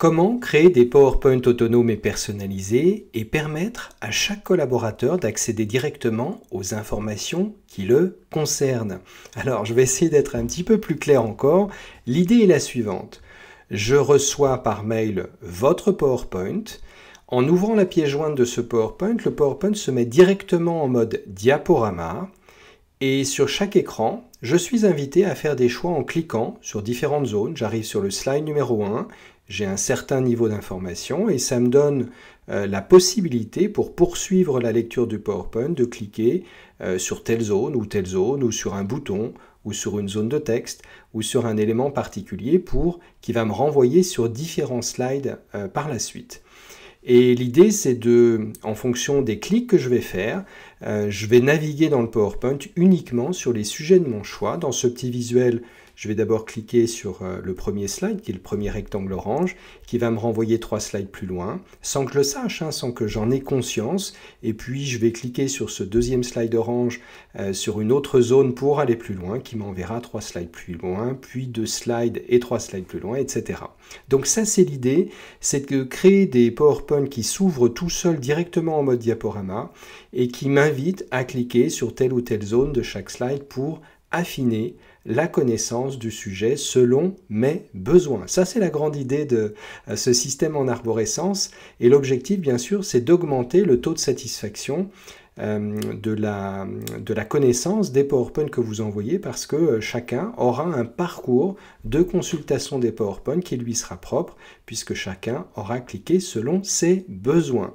Comment créer des PowerPoint autonomes et personnalisés et permettre à chaque collaborateur d'accéder directement aux informations qui le concernent Alors, je vais essayer d'être un petit peu plus clair encore. L'idée est la suivante. Je reçois par mail votre PowerPoint. En ouvrant la pièce jointe de ce PowerPoint, le PowerPoint se met directement en mode diaporama. Et sur chaque écran, je suis invité à faire des choix en cliquant sur différentes zones. J'arrive sur le slide numéro 1 j'ai un certain niveau d'information et ça me donne euh, la possibilité pour poursuivre la lecture du PowerPoint de cliquer euh, sur telle zone ou telle zone ou sur un bouton ou sur une zone de texte ou sur un élément particulier pour qui va me renvoyer sur différents slides euh, par la suite. Et l'idée, c'est de, en fonction des clics que je vais faire, je vais naviguer dans le PowerPoint uniquement sur les sujets de mon choix. Dans ce petit visuel, je vais d'abord cliquer sur euh, le premier slide, qui est le premier rectangle orange, qui va me renvoyer trois slides plus loin, sans que je le sache, hein, sans que j'en ai conscience. Et puis, je vais cliquer sur ce deuxième slide orange euh, sur une autre zone pour aller plus loin, qui m'enverra trois slides plus loin, puis deux slides et trois slides plus loin, etc. Donc ça, c'est l'idée, c'est de créer des PowerPoint qui s'ouvrent tout seuls directement en mode diaporama et qui m'invitent à cliquer sur telle ou telle zone de chaque slide pour affiner la connaissance du sujet selon mes besoins. Ça, c'est la grande idée de euh, ce système en arborescence. Et l'objectif, bien sûr, c'est d'augmenter le taux de satisfaction euh, de la, connaissance des powerpoints que vous envoyez parce que euh, chacun aura un parcours de consultation des PowerPoint qui lui sera propre puisque chacun aura cliqué selon ses besoins.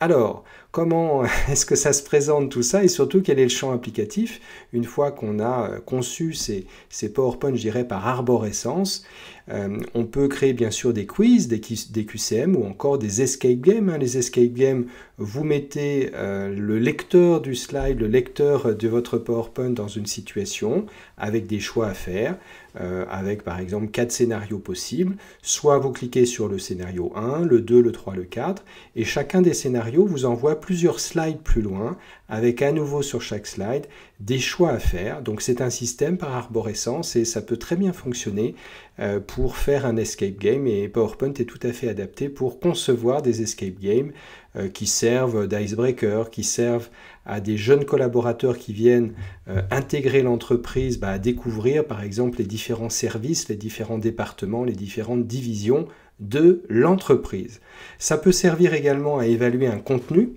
Alors, comment est-ce que ça se présente tout ça et surtout quel est le champ applicatif une fois qu'on a euh, conçu ces, ces PowerPoint, je dirais, par arborescence euh, on peut créer bien sûr des quiz, des, QCM ou encore des escape games. Hein. Les escape games, vous mettez euh, le lecteur du slide, le lecteur de votre PowerPoint dans une situation avec des choix à faire, euh, avec par exemple quatre scénarios possibles. Soit vous cliquez sur le scénario 1, le 2, le 3, le 4, et chacun des scénarios vous envoie plusieurs slides plus loin, avec à nouveau sur chaque slide des choix à faire. Donc c'est un système par arborescence et ça peut très bien fonctionner euh, pour faire un escape game et PowerPoint est tout à fait adapté pour concevoir des escape games euh, qui servent d'icebreaker, qui servent à des jeunes collaborateurs qui viennent euh, intégrer l'entreprise bah, à découvrir par exemple les différents services, les différents départements, les différentes divisions de l'entreprise. Ça peut servir également à évaluer un contenu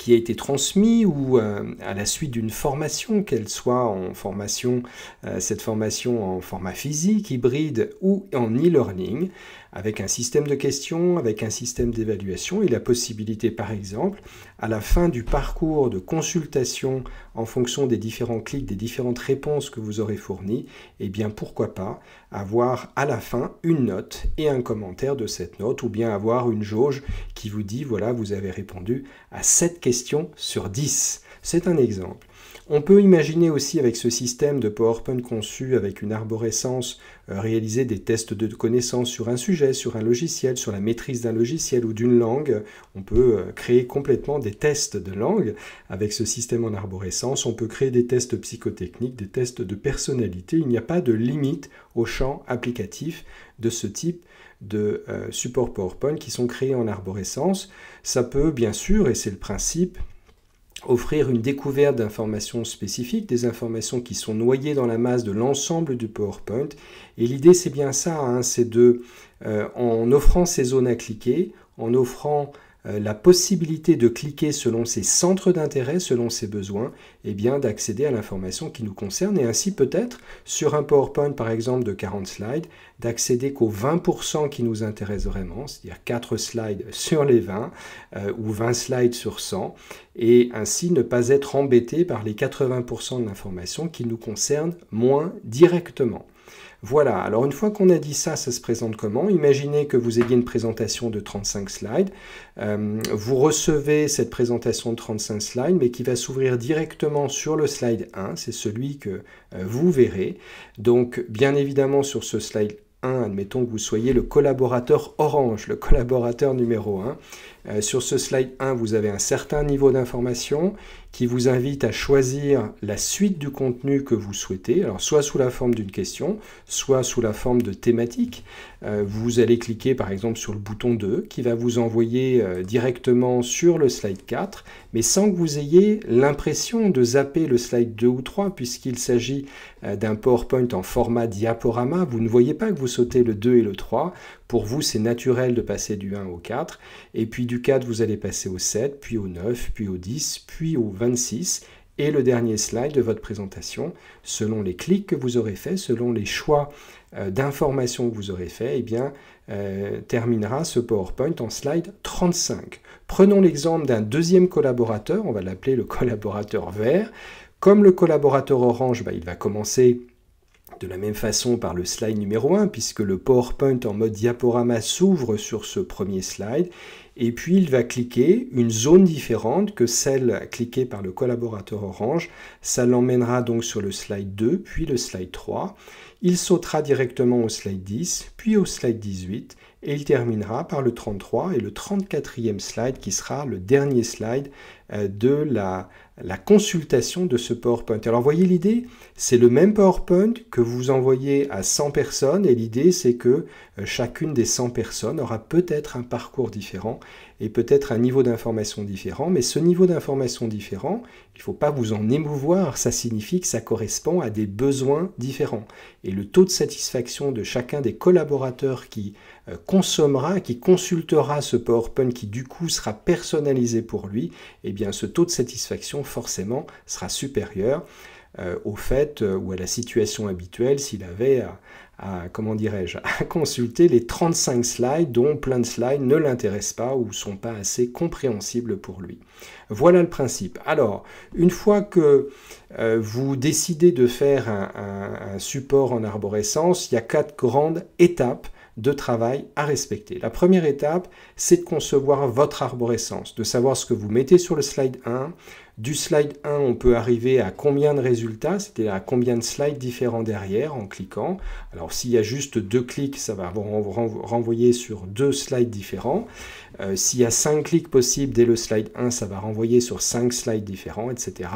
qui a été transmis ou euh, à la suite d'une formation, qu'elle soit en formation, euh, cette formation en format physique, hybride ou en e-learning, avec un système de questions, avec un système d'évaluation et la possibilité, par exemple, à la fin du parcours de consultation en fonction des différents clics, des différentes réponses que vous aurez fournies, et eh bien pourquoi pas avoir à la fin une note et un commentaire de cette note, ou bien avoir une jauge qui vous dit, voilà, vous avez répondu à 7 questions sur 10. C'est un exemple. On peut imaginer aussi avec ce système de PowerPoint conçu avec une arborescence euh, réaliser des tests de connaissances sur un sujet, sur un logiciel, sur la maîtrise d'un logiciel ou d'une langue. On peut euh, créer complètement des tests de langue avec ce système en arborescence. On peut créer des tests psychotechniques, des tests de personnalité. Il n'y a pas de limite au champ applicatif de ce type de euh, support PowerPoint qui sont créés en arborescence. Ça peut bien sûr, et c'est le principe, offrir une découverte d'informations spécifiques, des informations qui sont noyées dans la masse de l'ensemble du PowerPoint. Et l'idée, c'est bien ça, hein, c'est de, euh, en offrant ces zones à cliquer, en offrant euh, la possibilité de cliquer selon ses centres d'intérêt, selon ses besoins, et eh bien d'accéder à l'information qui nous concerne et ainsi peut-être sur un PowerPoint par exemple de 40 slides, d'accéder qu'aux 20% qui nous intéressent vraiment, c'est-à-dire 4 euh, slides sur les 20 ou 20 slides sur 100 et ainsi ne pas être embêté par les 80% de l'information qui nous concerne moins directement. Voilà, alors une fois qu'on a dit ça, ça se présente comment Imaginez que vous ayez une présentation de 35 slides. Euh, vous recevez cette présentation de 35 slides, mais qui va s'ouvrir directement sur le slide 1, c'est celui que euh, vous verrez. Donc bien évidemment sur ce slide 1, admettons que vous soyez le collaborateur orange, le collaborateur numéro 1. Euh, sur ce slide 1, vous avez un certain niveau d'information qui vous invite à choisir la suite du contenu que vous souhaitez, alors soit sous la forme d'une question, soit sous la forme de thématique. Euh, vous allez cliquer par exemple sur le bouton 2 qui va vous envoyer euh, directement sur le slide 4, mais sans que vous ayez l'impression de zapper le slide 2 ou 3 puisqu'il s'agit euh, d'un PowerPoint en format diaporama. Vous ne voyez pas que vous sautez le 2 et le 3. Pour vous, c'est naturel de passer du 1 au 4, et puis du 4, vous allez passer au 7, puis au 9, puis au 10, puis au 20 26 et le dernier slide de votre présentation. Selon les clics que vous aurez fait, selon les choix euh, d'informations que vous aurez fait, eh bien, euh, terminera ce PowerPoint en slide 35. Prenons l'exemple d'un deuxième collaborateur, on va l'appeler le collaborateur vert. Comme le collaborateur orange, bah, il va commencer de la même façon par le slide numéro 1, puisque le PowerPoint en mode diaporama s'ouvre sur ce premier slide, et puis il va cliquer une zone différente que celle cliquée par le collaborateur orange. Ça l'emmènera donc sur le slide 2, puis le slide 3. Il sautera directement au slide 10, puis au slide 18, et il terminera par le 33 et le 34e slide qui sera le dernier slide euh, de la, consultation de ce PowerPoint. Alors voyez l'idée, c'est le même PowerPoint que vous envoyez à 100 personnes et l'idée c'est que euh, chacune des 100 personnes aura peut-être un parcours différent et peut-être un niveau d'information différent, mais ce niveau d'information différent, il ne faut pas vous en émouvoir, ça signifie que ça correspond à des besoins différents. Et le taux de satisfaction de chacun des collaborateurs qui euh, consommera, qui consultera ce PowerPoint qui du coup sera personnalisé pour lui, eh bien ce taux de satisfaction forcément sera supérieur euh, au fait euh, ou à la situation habituelle s'il avait à, comment dirais-je, à consulter les 35 slides dont plein de slides ne l'intéressent pas ou sont pas assez compréhensibles pour lui. Voilà le principe. Alors, une fois que euh, vous décidez de faire un support en arborescence, il y a quatre grandes étapes de travail à respecter. La première étape, c'est de concevoir votre arborescence, de savoir ce que vous mettez sur le slide 1. Du slide 1, on peut arriver à combien de résultats, c'est-à-dire à combien de slides différents derrière en cliquant. Alors s'il y a juste deux clics, ça va vous renvoyer sur deux slides différents. Euh, s'il y a cinq clics possibles dès le slide 1, ça va renvoyer sur cinq slides différents, etc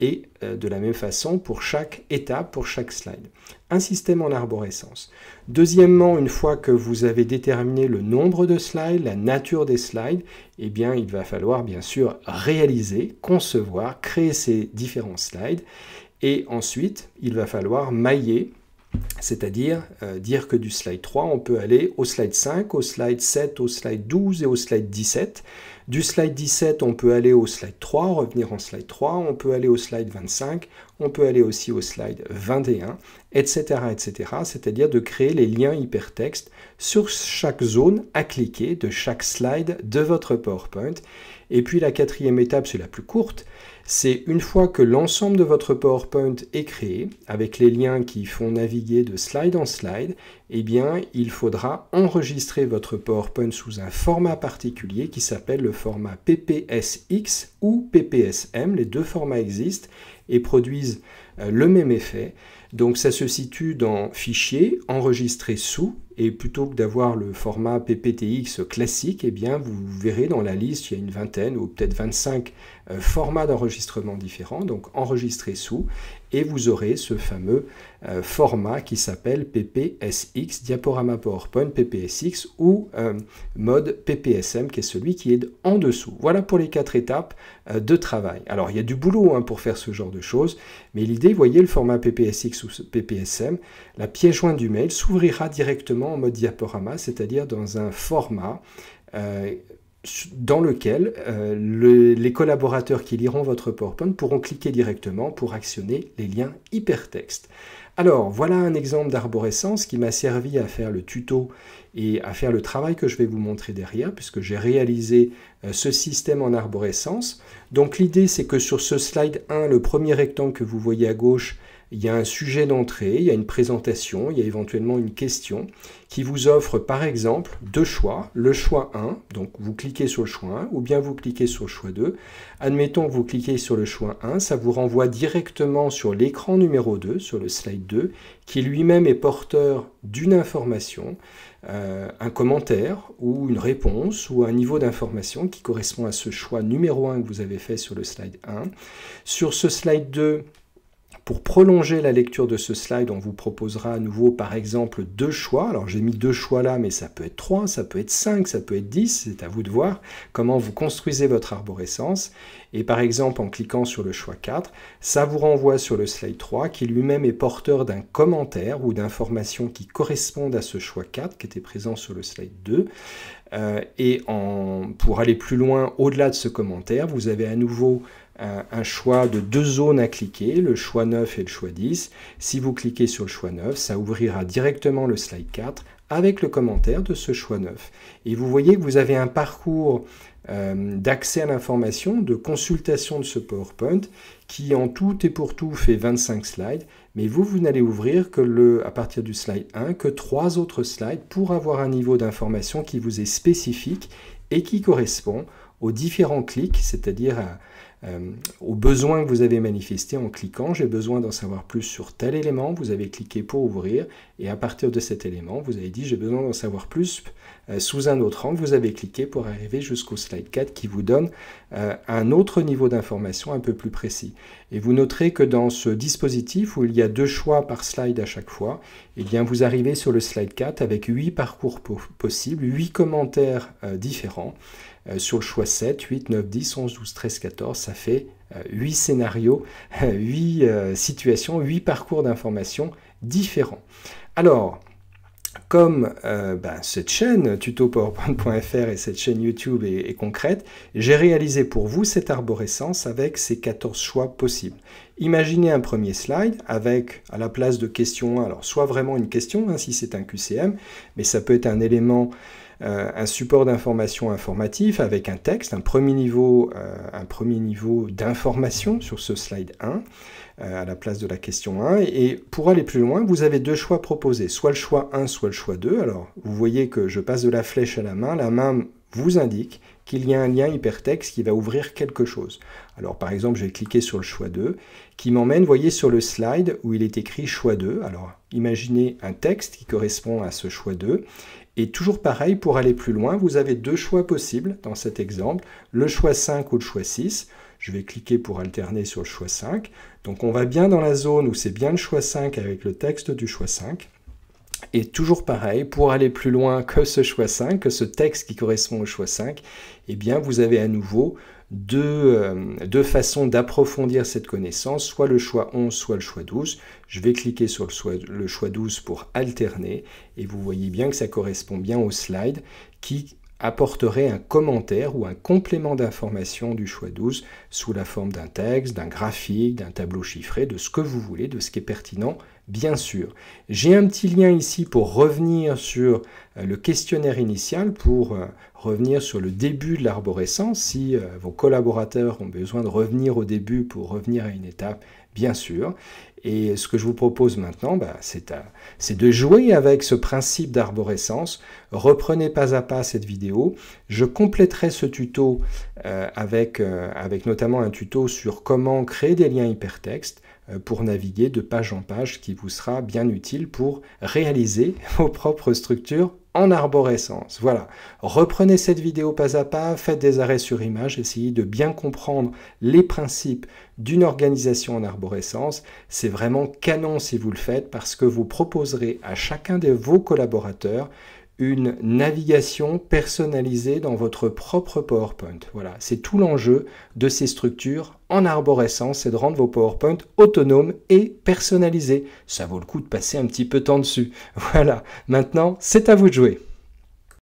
et euh, de la même façon pour chaque étape, pour chaque slide. Un système en arborescence. Deuxièmement, une fois que vous avez déterminé le nombre de slides, la nature des slides, eh bien, il va falloir bien sûr réaliser, concevoir, créer ces différents slides. Et ensuite, il va falloir mailler c'est-à-dire euh, dire que du slide 3, on peut aller au slide 5, au slide 7, au slide 12 et au slide 17. Du slide 17, on peut aller au slide 3, revenir en slide 3, on peut aller au slide 25, on peut aller aussi au slide 21, etc., etc., c'est-à-dire de créer les liens hypertextes sur chaque zone à cliquer de chaque slide de votre PowerPoint. Et puis la quatrième étape, c'est la plus courte, c'est une fois que l'ensemble de votre PowerPoint est créé, avec les liens qui font naviguer de slide en slide, eh bien, il faudra enregistrer votre PowerPoint sous un format particulier qui s'appelle le format PPSX ou PPSM, les deux formats existent, et produisent euh, le même effet. Donc ça se situe dans Fichier, Enregistrer sous, et plutôt que d'avoir le format PPTX classique, eh bien vous verrez dans la liste, il y a une vingtaine ou peut-être 25 euh, format d'enregistrement différent, donc enregistrer sous, et vous aurez ce fameux euh, format qui s'appelle PPSX, diaporama PowerPoint PPSX ou euh, mode PPSM qui est celui qui est en dessous. Voilà pour les quatre étapes de travail. Alors il y a du boulot hein, pour faire ce genre de choses, mais l'idée, voyez le format PPSX ou PPSM, la pièce jointe du mail s'ouvrira directement en mode diaporama, c'est-à-dire dans un format dans lequel euh, les collaborateurs qui liront votre PowerPoint pourront cliquer directement pour actionner les liens hypertextes. Alors, voilà un exemple d'arborescence qui m'a servi à faire le tuto et à faire le travail que je vais vous montrer derrière, puisque j'ai réalisé euh, ce système en arborescence. Donc l'idée, c'est que sur ce slide 1, le premier rectangle que vous voyez à gauche, il y a un sujet d'entrée, il y a une présentation, il y a éventuellement une question qui vous offre par exemple deux choix. Le choix 1, donc vous cliquez sur le choix 1 ou bien vous cliquez sur le choix 2. Admettons que vous cliquez sur le choix 1, ça vous renvoie directement sur l'écran numéro 2, sur le slide 2, qui lui-même est porteur d'une information, euh, un commentaire ou une réponse ou un niveau d'information qui correspond à ce choix numéro 1 que vous avez fait sur le slide 1. Sur ce slide 2, pour prolonger la lecture de ce slide, on vous proposera à nouveau par exemple deux choix. Alors j'ai mis deux choix là, mais ça peut être trois, ça peut être cinq, ça peut être dix, c'est à vous de voir comment vous construisez votre arborescence. Et par exemple en cliquant sur le choix 4, ça vous renvoie sur le slide 3 qui lui-même est porteur d'un commentaire ou d'informations qui correspondent à ce choix 4 qui était présent sur le slide 2. Euh, et en, pour aller plus loin au-delà de ce commentaire, vous avez à nouveau un choix de deux zones à cliquer, le choix 9 et le choix 10. Si vous cliquez sur le choix 9, ça ouvrira directement le slide 4 avec le commentaire de ce choix 9. Et vous voyez que vous avez un parcours euh, d'accès à l'information, de consultation de ce PowerPoint qui en tout et pour tout fait 25 slides, mais vous, vous n'allez ouvrir que le, à partir du slide 1 que trois autres slides pour avoir un niveau d'information qui vous est spécifique et qui correspond aux différents clics, c'est-à-dire à, -dire à euh, au besoin que vous avez manifesté en cliquant j'ai besoin d'en savoir plus sur tel élément, vous avez cliqué pour ouvrir et à partir de cet élément vous avez dit j'ai besoin d'en savoir plus euh, sous un autre angle, vous avez cliqué pour arriver jusqu'au slide 4 qui vous donne euh, un autre niveau d'information un peu plus précis. Et vous noterez que dans ce dispositif où il y a deux choix par slide à chaque fois, et eh bien vous arrivez sur le slide 4 avec 8 parcours possibles, 8 commentaires différents. Euh, sur le choix 7, 8, 9, 10, 11, 12, 13, 14, ça fait 8 euh, scénarios, 8 euh, situations, 8 parcours d'information différents. Alors, comme ben, cette chaîne tutopowerpoint.fr et cette chaîne YouTube est, concrète, j'ai réalisé pour vous cette arborescence avec ces 14 choix possibles. Imaginez un premier slide avec à la place de question, alors soit vraiment une question hein, si c'est un QCM, mais ça peut être un élément euh, un support d'information informatif avec un texte, un premier niveau, euh, niveau d'information sur ce slide 1 euh, à la place de la question 1. Et pour aller plus loin, vous avez deux choix proposés, soit le choix 1, soit le choix 2. Alors, vous voyez que je passe de la flèche à la main. La main vous indique qu'il y a un lien hypertexte qui va ouvrir quelque chose. Alors par exemple, je vais cliquer sur le choix 2 qui m'emmène, voyez, sur le slide où il est écrit choix 2. Alors imaginez un texte qui correspond à ce choix 2 et toujours pareil, pour aller plus loin, vous avez deux choix possibles dans cet exemple, le choix 5 ou le choix 6. Je vais cliquer pour alterner sur le choix 5. Donc on va bien dans la zone où c'est bien le choix 5 avec le texte du choix 5. Et toujours pareil, pour aller plus loin que ce choix 5, que ce texte qui correspond au choix 5, eh bien vous avez à nouveau euh, deux, façons d'approfondir cette connaissance, soit le choix 11, soit le choix 12. Je vais cliquer sur le choix, le choix 12 pour alterner et vous voyez bien que ça correspond bien au slide qui apporterait un commentaire ou un complément d'information du choix 12 sous la forme d'un texte, d'un graphique, d'un tableau chiffré, de ce que vous voulez, de ce qui est pertinent, bien sûr. J'ai un petit lien ici pour revenir sur euh, le questionnaire initial, pour euh, revenir sur le début de l'arborescence, si euh, vos collaborateurs ont besoin de revenir au début pour revenir à une étape, bien sûr. Et ce que je vous propose maintenant, bah, c'est euh, de jouer avec ce principe d'arborescence. Reprenez pas à pas cette vidéo. Je compléterai ce tuto euh, avec, avec notamment un tuto sur comment créer des liens hypertextes pour naviguer de page en page qui vous sera bien utile pour réaliser vos propres structures en arborescence. Voilà, reprenez cette vidéo pas à pas, faites des arrêts sur image, essayez de bien comprendre les principes d'une organisation en arborescence. C'est vraiment canon si vous le faites parce que vous proposerez à chacun de vos collaborateurs une navigation personnalisée dans votre propre PowerPoint. Voilà, c'est tout l'enjeu de ces structures en arborescence, c'est de rendre vos PowerPoint autonomes et personnalisés. Ça vaut le coup de passer un petit peu de temps dessus. Voilà, maintenant c'est à vous de jouer.